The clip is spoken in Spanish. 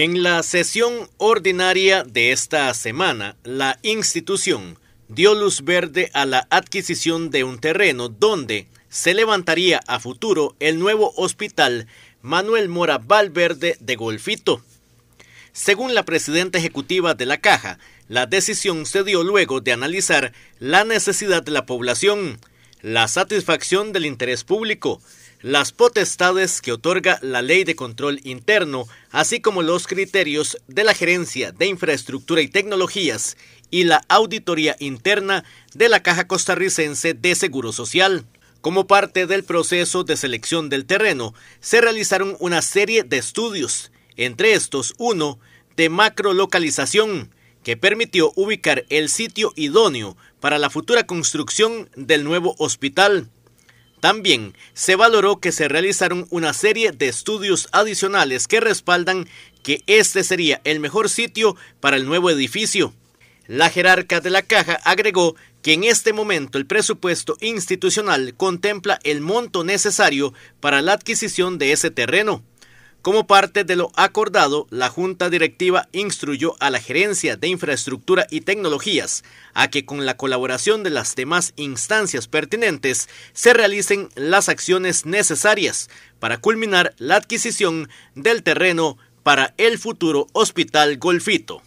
En la sesión ordinaria de esta semana, la institución dio luz verde a la adquisición de un terreno donde se levantaría a futuro el nuevo hospital Manuel Mora Valverde de Golfito. Según la presidenta ejecutiva de la Caja, la decisión se dio luego de analizar la necesidad de la población, la satisfacción del interés público, las potestades que otorga la Ley de Control Interno, así como los criterios de la Gerencia de Infraestructura y Tecnologías y la Auditoría Interna de la Caja Costarricense de Seguro Social. Como parte del proceso de selección del terreno, se realizaron una serie de estudios, entre estos uno de macrolocalización, que permitió ubicar el sitio idóneo para la futura construcción del nuevo hospital también se valoró que se realizaron una serie de estudios adicionales que respaldan que este sería el mejor sitio para el nuevo edificio. La jerarca de la caja agregó que en este momento el presupuesto institucional contempla el monto necesario para la adquisición de ese terreno. Como parte de lo acordado, la Junta Directiva instruyó a la Gerencia de Infraestructura y Tecnologías a que con la colaboración de las demás instancias pertinentes se realicen las acciones necesarias para culminar la adquisición del terreno para el futuro Hospital Golfito.